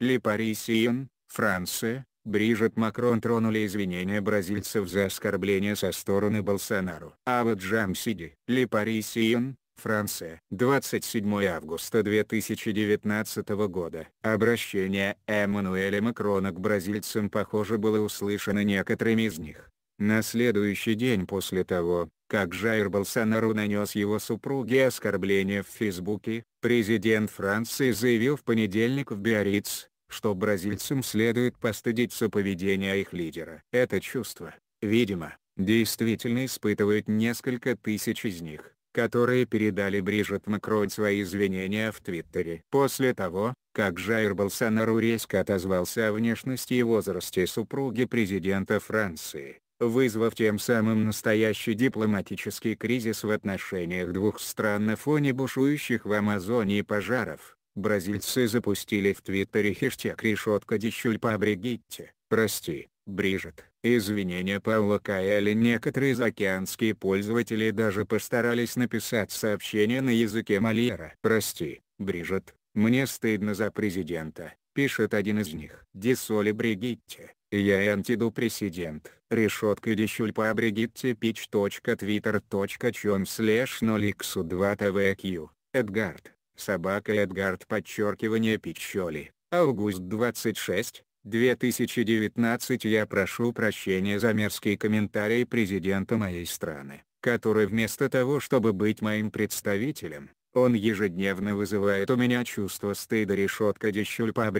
Лепарисиен, Франция, Брижит Макрон тронули извинения бразильцев за оскорбление со стороны Болсонару. А вот Джамсиди, Лепарисиен, Франция. 27 августа 2019 года. Обращение Эммануэля Макрона к бразильцам похоже было услышано некоторыми из них. На следующий день после того, как Жаир Болсонару нанес его супруге оскорбление в Фейсбуке, президент Франции заявил в понедельник в Биарриц, что бразильцам следует постыдиться поведения их лидера. Это чувство, видимо, действительно испытывают несколько тысяч из них, которые передали Брижит Макрон свои извинения в Твиттере. После того, как Жайр Болсонару резко отозвался о внешности и возрасте супруги президента Франции, вызвав тем самым настоящий дипломатический кризис в отношениях двух стран на фоне бушующих в Амазонии пожаров. Бразильцы запустили в Твиттере хештег «Решетка Дещуль по Бригитте», «Прости, Брижет». Извинения Паула Каэли некоторые заокеанские пользователи даже постарались написать сообщение на языке Мольера. «Прости, Брижет, мне стыдно за президента», — пишет один из них. Дисоли Бригитте, я антидупрессидент. Решетка Дещуль по Бригитте пич.твиттер.чон слэш ноликсу 2 твq. Эдгард. Собака Эдгард подчеркивание Пичоли, август 26, 2019 Я прошу прощения за мерзкий комментарий президента моей страны, который вместо того чтобы быть моим представителем, он ежедневно вызывает у меня чувство стыда решетка дещуль по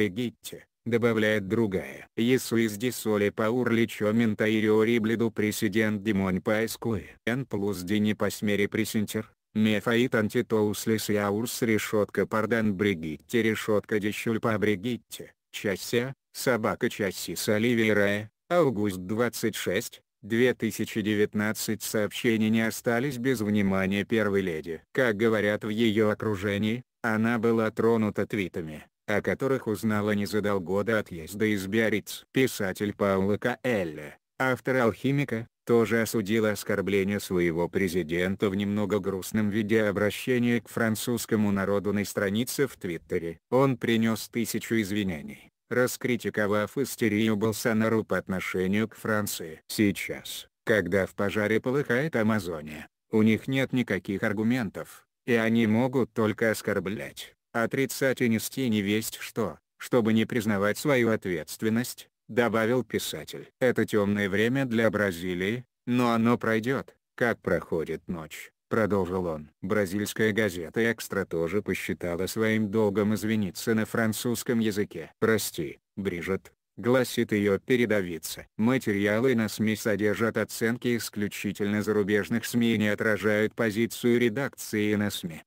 добавляет другая. Если здесь соли паурличо ментаириори блиду президент Димонь поискуе. Н плюс Дини посмери пресентер, Мефаит Антитоуслис Яурс решетка пардан бригитте решетка дещульпа бригитте, чася, а, собака часис оливерая, август 26, 2019 сообщения не остались без внимания первой леди. Как говорят в ее окружении, она была тронута твитами, о которых узнала не за полгода отъезда из Биарриц. Писатель Паула Каэлля, автор «Алхимика», тоже осудила оскорбление своего президента в немного грустном виде обращения к французскому народу на странице в Твиттере. Он принес тысячу извинений, раскритиковав истерию Болсонару по отношению к Франции. Сейчас, когда в пожаре полыхает Амазония, у них нет никаких аргументов, и они могут только оскорблять, отрицать и нести невесть что, чтобы не признавать свою ответственность добавил писатель. Это темное время для Бразилии, но оно пройдет, как проходит ночь, продолжил он. Бразильская газета «Экстра» тоже посчитала своим долгом извиниться на французском языке. «Прости, Брижет», гласит ее передовица. Материалы на СМИ содержат оценки исключительно зарубежных СМИ и не отражают позицию редакции на СМИ.